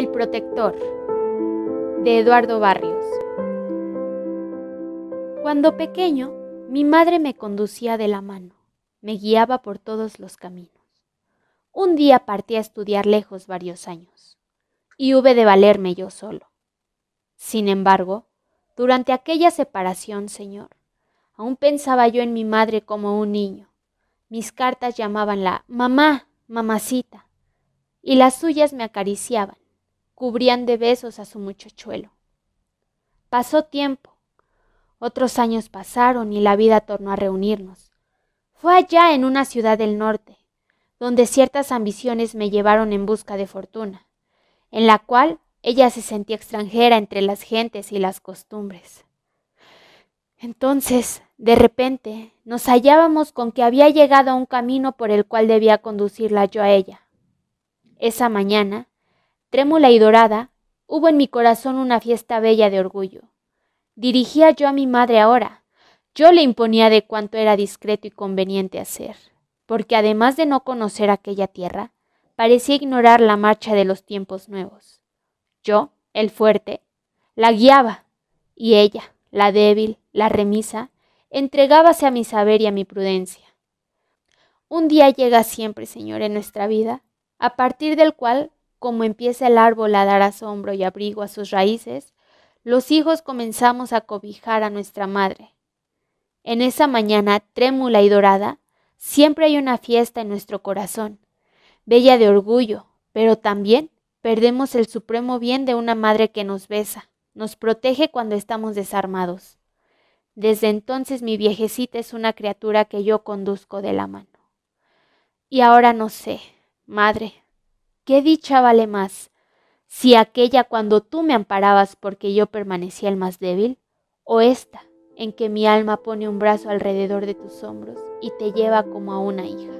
El protector de Eduardo Barrios. Cuando pequeño, mi madre me conducía de la mano, me guiaba por todos los caminos. Un día partí a estudiar lejos varios años, y hube de valerme yo solo. Sin embargo, durante aquella separación, Señor, aún pensaba yo en mi madre como un niño. Mis cartas llamaban la mamá, mamacita, y las suyas me acariciaban cubrían de besos a su muchachuelo. Pasó tiempo. Otros años pasaron y la vida tornó a reunirnos. Fue allá en una ciudad del norte, donde ciertas ambiciones me llevaron en busca de fortuna, en la cual ella se sentía extranjera entre las gentes y las costumbres. Entonces, de repente, nos hallábamos con que había llegado a un camino por el cual debía conducirla yo a ella. Esa mañana, trémula y dorada, hubo en mi corazón una fiesta bella de orgullo. Dirigía yo a mi madre ahora, yo le imponía de cuanto era discreto y conveniente hacer, porque además de no conocer aquella tierra, parecía ignorar la marcha de los tiempos nuevos. Yo, el fuerte, la guiaba, y ella, la débil, la remisa, entregábase a mi saber y a mi prudencia. Un día llega siempre, Señor, en nuestra vida, a partir del cual como empieza el árbol a dar asombro y abrigo a sus raíces, los hijos comenzamos a cobijar a nuestra madre. En esa mañana trémula y dorada, siempre hay una fiesta en nuestro corazón, bella de orgullo, pero también perdemos el supremo bien de una madre que nos besa, nos protege cuando estamos desarmados. Desde entonces mi viejecita es una criatura que yo conduzco de la mano. Y ahora no sé, madre, ¿Qué dicha vale más? Si aquella cuando tú me amparabas porque yo permanecía el más débil, o esta en que mi alma pone un brazo alrededor de tus hombros y te lleva como a una hija.